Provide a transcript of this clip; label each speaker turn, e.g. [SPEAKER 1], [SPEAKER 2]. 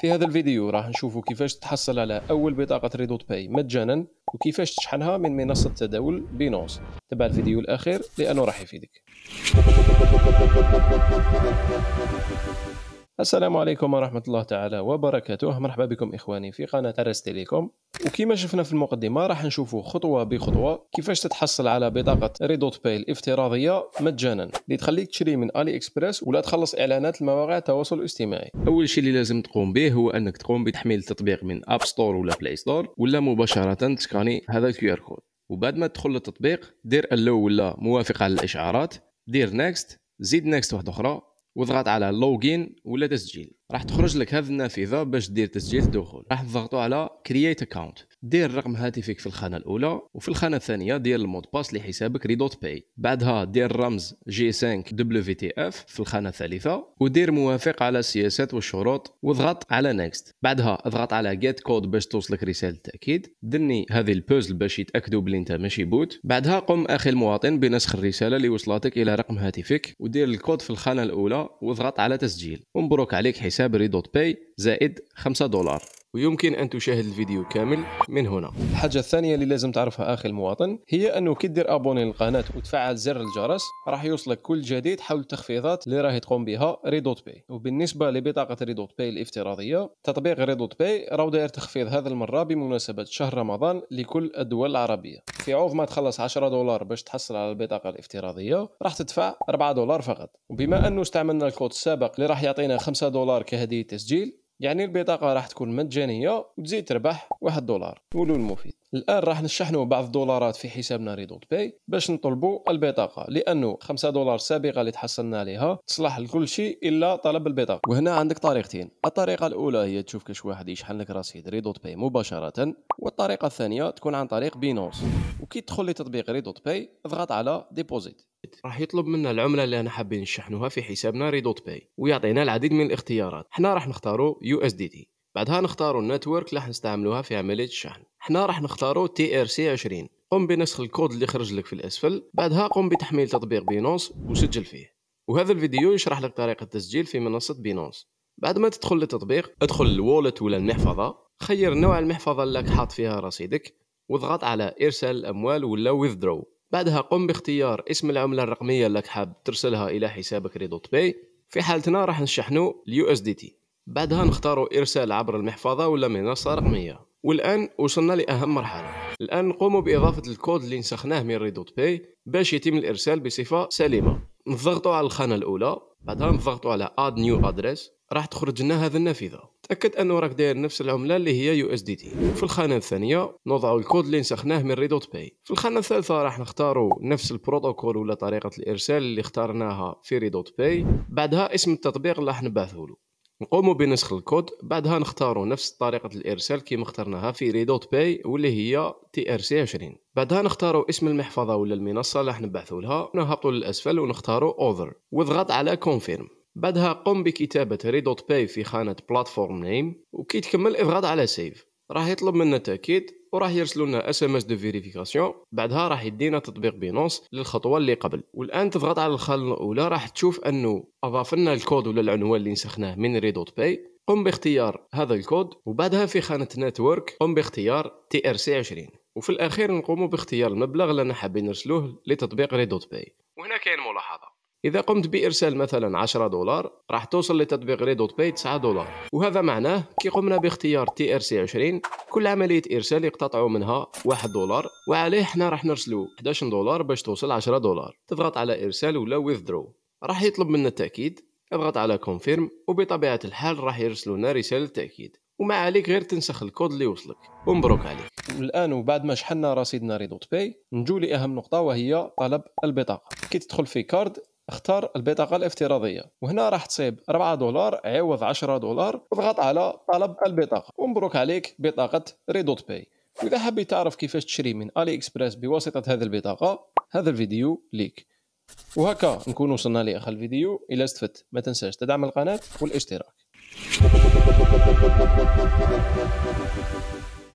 [SPEAKER 1] في هذا الفيديو راح نشوفوا كيفاش تحصل على أول بطاقة ريدوت باي مجانا وكيفاش تشحنها من منصة تداول بينونس تابع الفيديو الأخير لأنه راح يفيدك السلام عليكم ورحمة الله تعالى وبركاته مرحبا بكم إخواني في قناة ارستيليكوم وكما شفنا في المقدمة راح نشوفوا خطوة بخطوة كيفاش تتحصل على بطاقة ريدوت باي الافتراضية مجانا اللي تخليك تشري من الي اكسبريس ولا تخلص اعلانات المواقع التواصل الاجتماعي اول شيء اللي لازم تقوم به هو انك تقوم بتحميل التطبيق من اب ستور ولا بلاي ستور ولا مباشرة تسكاني هذا الكيو ار كود وبعد ما تدخل للتطبيق دير اللو ولا موافق على الاشعارات دير نيكست زيد نيكست واحده اخرى واضغط على لوجين ولا تسجيل راح تخرج لك هذه النافذه باش دير تسجيل دخول راح تضغطوا على كرييت اكونت دير رقم هاتفك في الخانه الاولى وفي الخانه الثانيه دير المود باس لحسابك ريدوت باي بعدها دير رمز جي 5 دبليو في تي اف في الخانه الثالثه ودير موافق على السياسات والشروط واضغط على نيكست بعدها اضغط على جيت كود باش توصلك رساله تاكيد دني هذه البوزل باش يتاكدوا بلي انت ماشي بوت بعدها قم اخي المواطن بنسخ الرساله اللي وصلتك الى رقم هاتفك ودير الكود في الخانه الاولى واضغط على تسجيل ومبروك عليك حساب ريدوت باي زائد 5 دولار ويمكن أن تشاهد الفيديو كامل من هنا الحاجة الثانية اللي لازم تعرفها أخي المواطن هي أنه كي دير أبوني للقناة وتفعل زر الجرس راح يوصلك كل جديد حول التخفيضات اللي راهي تقوم بها ريدوت باي وبالنسبة لبطاقة ريدوت باي الافتراضية تطبيق ريدوت باي راهو داير تخفيض هذا المرة بمناسبة شهر رمضان لكل الدول العربية في عوض ما تخلص 10 دولار باش تحصل على البطاقة الافتراضية راح تدفع 4 دولار فقط وبما أنه استعملنا الكود السابق اللي راح يعطينا 5 دولار كهدية تسجيل يعني البطاقه راح تكون مجانيه وتزيد تربح واحد دولار ولو المفيد الان راح نشحنوا بعض الدولارات في حسابنا ريدوت باي باش نطلبوا البطاقه لانه 5 دولار سابقه اللي تحصلنا عليها تصلح لكل شيء الا طلب البطاقه وهنا عندك طريقتين الطريقه الاولى هي تشوف كاش واحد يشحن لك رصيد ريدوت باي مباشره والطريقه الثانيه تكون عن طريق بينوس وكي تدخل لتطبيق ريدوت باي اضغط على ديبوزيت الثابت راح يطلب منا العمله اللي انا حابين نشحنوها في حسابنا ريدوت باي ويعطينا العديد من الاختيارات حنا راح نختارو يو اس دي تي بعدها نختاروا النتورك راح نستعملوها في عمليه الشحن حنا راح نختاروا تي ار سي 20 قم بنسخ الكود اللي خرج لك في الاسفل بعدها قم بتحميل تطبيق بينونس وسجل فيه وهذا الفيديو يشرح لك طريقه التسجيل في منصه بينونس بعد ما تدخل للتطبيق ادخل الوولت ولا المحفظه خير نوع المحفظه اللي راك حاط فيها رصيدك واضغط على ارسال الاموال ولا withdraw بعدها قم باختيار اسم العملة الرقمية اللي حاب ترسلها إلى حسابك ريدوت باي في حالتنا راح نشحنو اليو اس دي تي بعدها نختارو إرسال عبر المحفظة ولا منصة رقمية والآن وصلنا لأهم مرحلة الآن نقوم بإضافة الكود اللي نسخناه من ريدوت باي باش يتم الإرسال بصفة سليمة نضغطو على الخانة الأولى بعدها نضغطو على Add New Address راح تخرج لنا هذا النافذه تاكد انه راك داير نفس العمله اللي هي يو اس دي تي في الخانه الثانيه نوضع الكود اللي نسخناه من ريدوت باي في الخانه الثالثه راح نختاروا نفس البروتوكول ولا طريقه الارسال اللي اخترناها في ريدوت باي بعدها اسم التطبيق اللي راح نبعثه له نقوم بنسخ الكود بعدها نختار نفس طريقة الإرسال كما اخترناها في ريدوت باي واللي هي تي ار سي 20 بعدها نختار اسم المحفظة ولا المنصة اللي راح نبعثوا لها نهبطوا للأسفل ونختار اوذر واضغط على كونفيرم بعدها قم بكتابة ريدوت باي في خانة بلاتفورم نيم وكي تكمل اضغط على سيف راح يطلب منا تأكيد وراح يرسلوا لنا اس ام اس دو فيريفيكاسيون بعدها راح يدينا تطبيق بينونس للخطوه اللي قبل والان تضغط على الخانه الاولى راح تشوف انه اضاف لنا الكود ولا العنوان اللي نسخناه من ريدوت باي قم باختيار هذا الكود وبعدها في خانه نتورك قم باختيار تي ار سي 20 وفي الاخير نقوم باختيار المبلغ اللي انا حابين نرسلوه لتطبيق ريدوت باي وهنا كاين ملاحظه إذا قمت بإرسال مثلا 10 دولار راح توصل لتطبيق ريدوت باي 9 دولار وهذا معناه كي قمنا باختيار تي ار سي 20 كل عملية إرسال يقتطعوا منها 1 دولار وعليه احنا راح نرسلو 11 دولار باش توصل 10 دولار تضغط على إرسال ولا ويذدرو راح يطلب منا التأكيد اضغط على كونفيرم وبطبيعة الحال راح يرسلوا لنا رسالة تأكيد وما عليك غير تنسخ الكود اللي وصلك ومبروك عليك الان وبعد ما شحنا رصيدنا ريدوت باي نجو لاهم نقطه وهي طلب البطاقه كي تدخل في كارد اختار البطاقه الافتراضيه وهنا راح تصيب 4 دولار عوض 10 دولار واضغط على طلب البطاقه ومبروك عليك بطاقه ريدوت باي واذا حبيت تعرف كيفاش تشري من الي اكسبريس بواسطه هذه البطاقه هذا الفيديو ليك وهكا نكون وصلنا لاخر الفيديو الى استفدت ما تنساش تدعم القناه والاشتراك